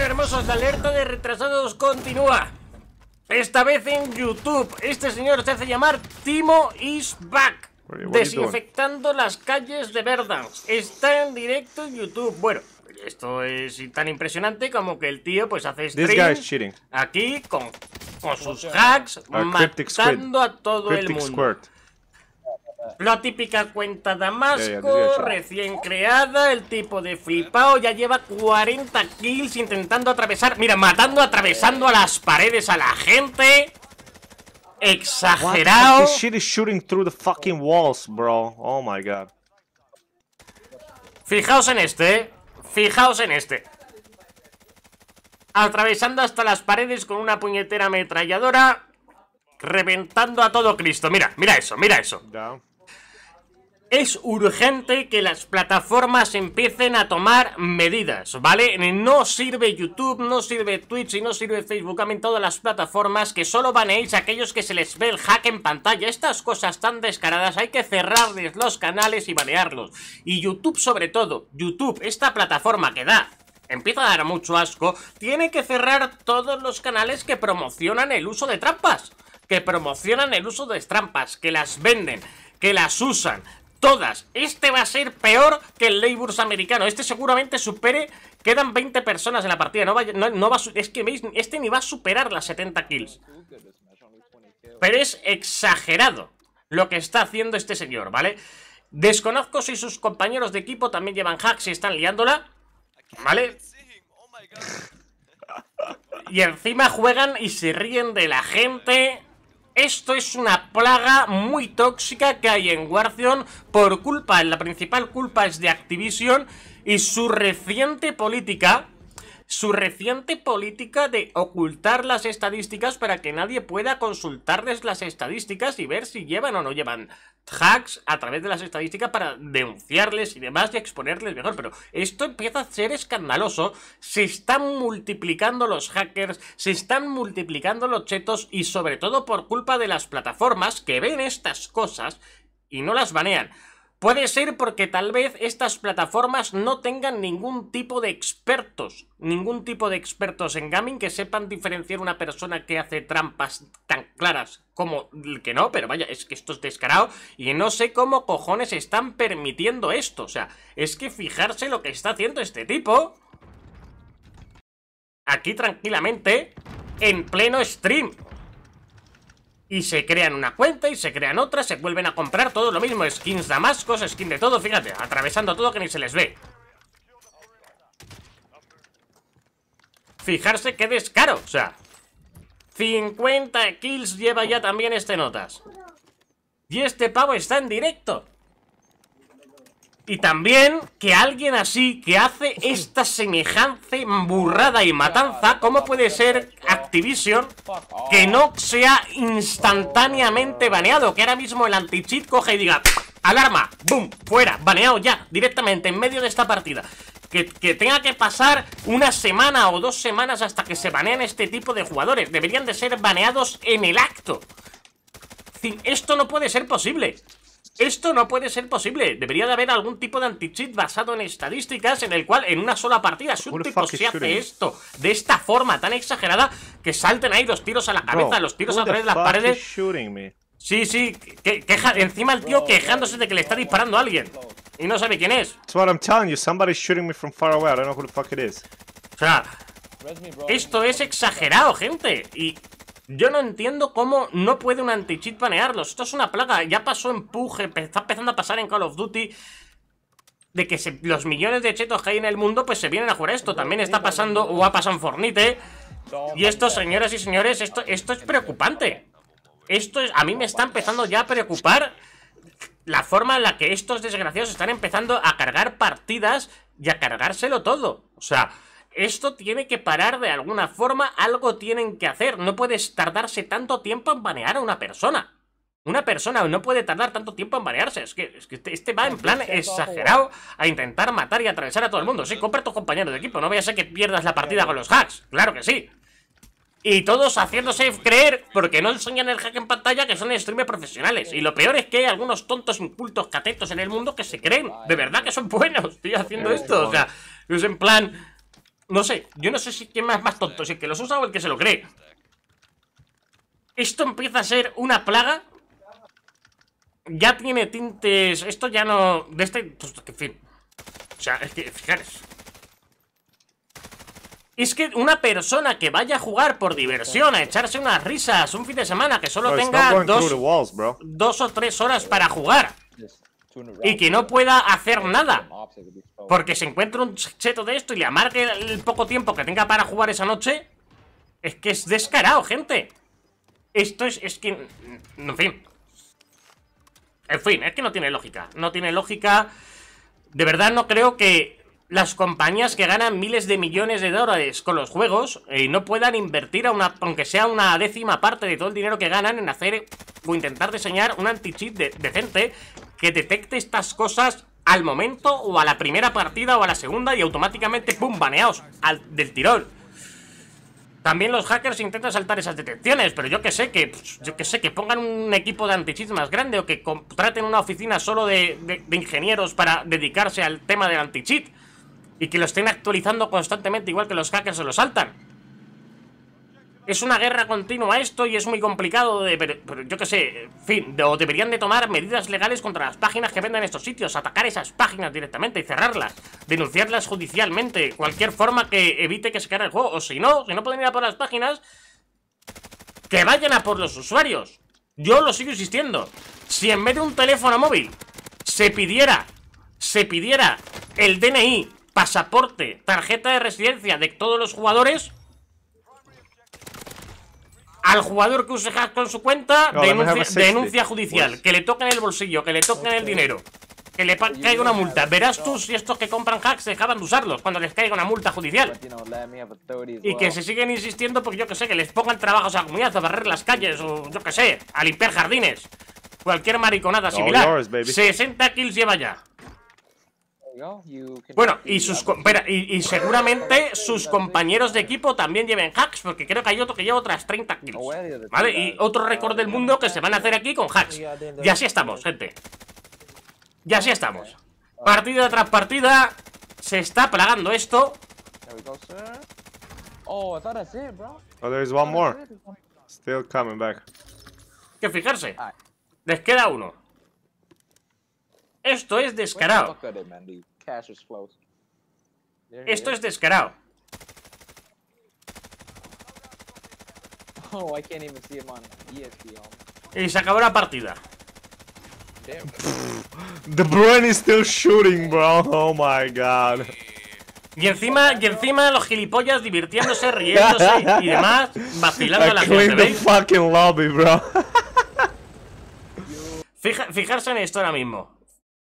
hermosos, la alerta de retrasados continúa. Esta vez en YouTube. Este señor se hace llamar Timo is back. Desinfectando las calles de verdad. Está en directo en YouTube. Bueno, esto es tan impresionante como que el tío pues hace stream aquí con, con sus hacks matando a todo el mundo. La típica cuenta Damasco, recién creada, el tipo de flipao ya lleva 40 kills intentando atravesar, mira, matando, atravesando a las paredes a la gente. Exagerado. shit is shooting through the fucking walls, bro. Oh my god. Fijaos en este, eh. Fijaos en este. Atravesando hasta las paredes con una puñetera ametralladora. Reventando a todo Cristo. Mira, mira eso, mira eso. Es urgente que las plataformas empiecen a tomar medidas, ¿vale? No sirve YouTube, no sirve Twitch y no sirve Facebook, También todas las plataformas que solo baneéis a aquellos que se les ve el hack en pantalla. Estas cosas tan descaradas hay que cerrarles los canales y banearlos. Y YouTube sobre todo, YouTube, esta plataforma que da empieza a dar mucho asco, tiene que cerrar todos los canales que promocionan el uso de trampas. Que promocionan el uso de trampas, que las venden, que las usan, todas. Este va a ser peor que el Leiburs americano. Este seguramente supere... Quedan 20 personas en la partida. No es que este ni va a superar las 70 kills. Pero es exagerado lo que está haciendo este señor, ¿vale? Desconozco si sus compañeros de equipo también llevan hacks y están liándola. ¿Vale? Y encima juegan y se ríen de la gente. Esto es una plaga muy tóxica que hay en Warzone por culpa, la principal culpa es de Activision y su reciente política su reciente política de ocultar las estadísticas para que nadie pueda consultarles las estadísticas y ver si llevan o no llevan hacks a través de las estadísticas para denunciarles y demás y exponerles mejor. Pero esto empieza a ser escandaloso. Se están multiplicando los hackers, se están multiplicando los chetos y sobre todo por culpa de las plataformas que ven estas cosas y no las banean. Puede ser porque tal vez estas plataformas no tengan ningún tipo de expertos, ningún tipo de expertos en gaming que sepan diferenciar una persona que hace trampas tan claras como el que no, pero vaya, es que esto es descarado y no sé cómo cojones están permitiendo esto, o sea, es que fijarse lo que está haciendo este tipo aquí tranquilamente en pleno stream. Y se crean una cuenta y se crean otra, se vuelven a comprar todo lo mismo, skins damascos, skin de todo, fíjate, atravesando todo que ni se les ve. Fijarse qué descaro, o sea, 50 kills lleva ya también este Notas. Y este pavo está en directo. Y también que alguien así que hace esta semejanza burrada y matanza, ¿cómo puede ser Activision que no sea instantáneamente baneado. Que ahora mismo el anti-cheat coja y diga alarma, boom, fuera, baneado ya, directamente en medio de esta partida. Que, que, tenga que pasar una semana o dos semanas hasta que se baneen este tipo de jugadores. Deberían de ser baneados en el acto. Esto no puede ser posible. Esto no puede ser posible. Debería de haber algún tipo de anti-cheat basado en estadísticas en el cual en una sola partida su tipo se hace esto de esta forma tan exagerada que salten ahí los tiros a la cabeza, los tiros a través de las paredes. Sí, sí, encima el tío quejándose de que le está disparando a alguien. Y no sabe quién es. esto es exagerado, gente. Y yo no entiendo cómo no puede un anti-cheat banearlos. Esto es una plaga. Ya pasó en está empezando a pasar en Call of Duty. De que los millones de chetos que hay en el mundo pues se vienen a jugar esto. También está pasando o ha pasado en Fornite. ¿eh? Y esto, señoras y señores, esto, esto es preocupante. Esto es, a mí me está empezando ya a preocupar la forma en la que estos desgraciados están empezando a cargar partidas y a cargárselo todo. O sea, esto tiene que parar de alguna forma, algo tienen que hacer. No puedes tardarse tanto tiempo en banear a una persona. Una persona no puede tardar tanto tiempo en banearse. Es que, es este, este va en plan exagerado a intentar matar y atravesar a todo el mundo. Sí, compra a tus compañeros de equipo. No voy a ser que pierdas la partida con los hacks. Claro que sí. Y todos haciéndose creer, porque no enseñan el hack en pantalla, que son streamers profesionales. Y lo peor es que hay algunos tontos incultos catetos en el mundo que se creen. De verdad que son buenos, Estoy haciendo esto. O sea, es en plan... No sé, yo no sé si quién más más tonto, si el que los usa o el que se lo cree. Esto empieza a ser una plaga. Ya tiene tintes... Esto ya no... De este... Pues, en fin. O sea, es que, fijaros. Es que una persona que vaya a jugar por diversión, a echarse unas risas un fin de semana, que solo tenga dos o tres horas para jugar y que no pueda hacer nada. Porque se encuentra un cheto de esto y le amargue el poco tiempo que tenga para jugar esa noche. Es que es descarado, gente. Esto es, que... En fin. En fin, es que no tiene lógica. No tiene lógica. De verdad no creo que las compañías que ganan miles de millones de dólares con los juegos Y eh, no puedan invertir, a una, aunque sea una décima parte de todo el dinero que ganan, en hacer o intentar diseñar un anti-cheat decente que detecte estas cosas al momento o a la primera partida o a la segunda y automáticamente, ¡pum!, baneados del tirol. También los hackers intentan saltar esas detecciones, pero yo que sé, que pues, yo que sé, que pongan un equipo de anti-cheat más grande o que contraten una oficina solo de, de ingenieros para dedicarse al tema del anti-cheat y que lo estén actualizando constantemente igual que los hackers se lo saltan es una guerra continua esto y es muy complicado de... yo qué sé, en fin, o deberían de tomar medidas legales contra las páginas que venden estos sitios, atacar esas páginas directamente y cerrarlas, denunciarlas judicialmente, cualquier forma que evite que se caiga el juego, o si no, si no pueden ir a por las páginas, que vayan a por los usuarios. Yo lo sigo insistiendo. Si en vez de un teléfono móvil se pidiera, se pidiera el DNI, pasaporte, tarjeta de residencia de todos los jugadores al jugador que use hack con su cuenta, este. denuncia, judicial. Pues- que le toquen el bolsillo, que le toquen el dinero. Que le caiga una multa. Verás tú si estos que compran hacks dejaban de usarlos cuando les caiga una multa judicial. Y que se siguen insistiendo porque yo que sé, que les pongan trabajos a comunidad, a barrer las calles o yo que sé, a limpiar jardines. Cualquier mariconada similar. 60 kills lleva ya. Bueno, y sus y, seguramente sus compañeros de equipo también lleven hacks, porque creo que hay otro que lleva otras 30 kills. ¿Vale? Y otro récord del mundo que se van a hacer aquí con hacks. Y así estamos, gente. Y así estamos. Partida tras partida. Se está plagando esto. Oh, Que fijarse. Les queda uno. Esto es descarado. Esto es descarado. Oh, e y se acabó la partida. The brain is still shooting, bro. Oh my god. Y encima, y encima los gilipollas divirtiéndose, riéndose y demás, vacilando la gente. lobby, bro. fijarse en esto ahora mismo.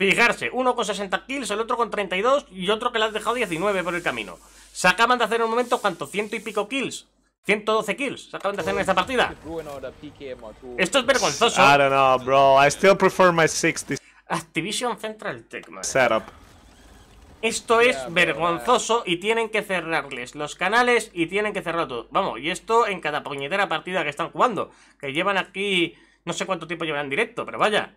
Fijarse, uno con 60 kills, el otro con 32 y otro que le has dejado 19 por el camino. Se acaban de hacer en un momento, ¿cuánto? ¿Ciento y pico kills? 112 kills se acaban de hacer en esta partida. Esto es vergonzoso. I bro. I still my 60. Activision Central Tech, man. Setup. Esto es vergonzoso y tienen que cerrarles los canales y tienen que cerrar todo. Vamos, y esto en cada puñetera partida que están jugando. Que llevan aquí, no sé cuánto tiempo llevan en directo, pero vaya.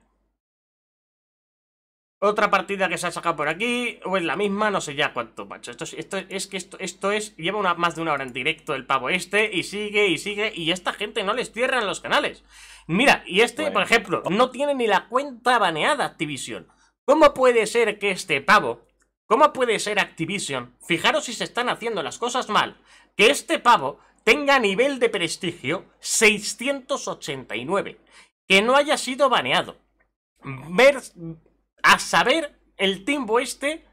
Otra partida que se ha sacado por aquí, o es la misma, no sé ya cuánto, macho. Esto, es que esto, es, lleva más de una hora en directo el pavo este, y sigue, y sigue, y esta gente no les cierran los canales. Mira, y este, por ejemplo, no tiene ni la cuenta baneada Activision. ¿Cómo puede ser que este pavo, cómo puede ser Activision, fijaros si se están haciendo las cosas mal, que este pavo tenga nivel de prestigio 689, que no haya sido baneado? Ver a saber, el Timbo este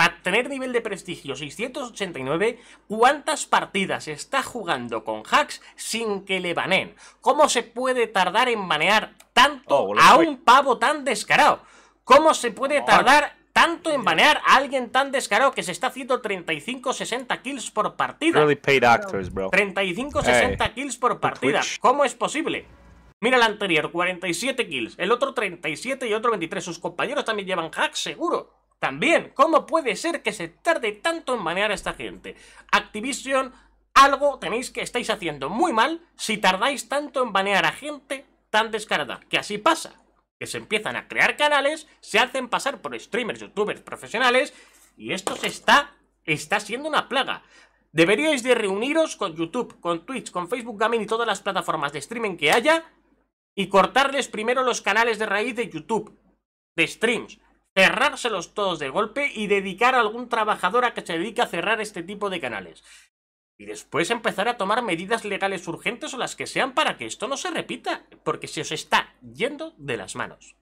va a tener nivel de prestigio 689 cuántas partidas está jugando con hacks sin que le baneen. ¿Cómo se puede tardar en banear tanto oh, a un pavo tan descarado? ¿Cómo se puede tardar tanto en banear a alguien tan descarado que se está haciendo 35-60 kills por partida? 35-60 kills por partida. ¿Cómo es posible? Mira el anterior, 47 kills, el otro 37 y otro 23. Sus compañeros también llevan hacks, seguro. También, ¿cómo puede ser que se tarde tanto en banear a esta gente? Activision, algo tenéis que estáis haciendo muy mal si tardáis tanto en banear a gente tan descarada. Que así pasa, que se empiezan a crear canales, se hacen pasar por streamers, youtubers, profesionales y esto se está, está siendo una plaga. Deberíais de reuniros con YouTube, con Twitch, con Facebook Gaming y todas las plataformas de streaming que haya y cortarles primero los canales de raíz de YouTube, de streams, cerrárselos todos de golpe y dedicar a algún trabajador a que se dedique a cerrar este tipo de canales. Y después empezar a tomar medidas legales urgentes o las que sean para que esto no se repita, porque se os está yendo de las manos.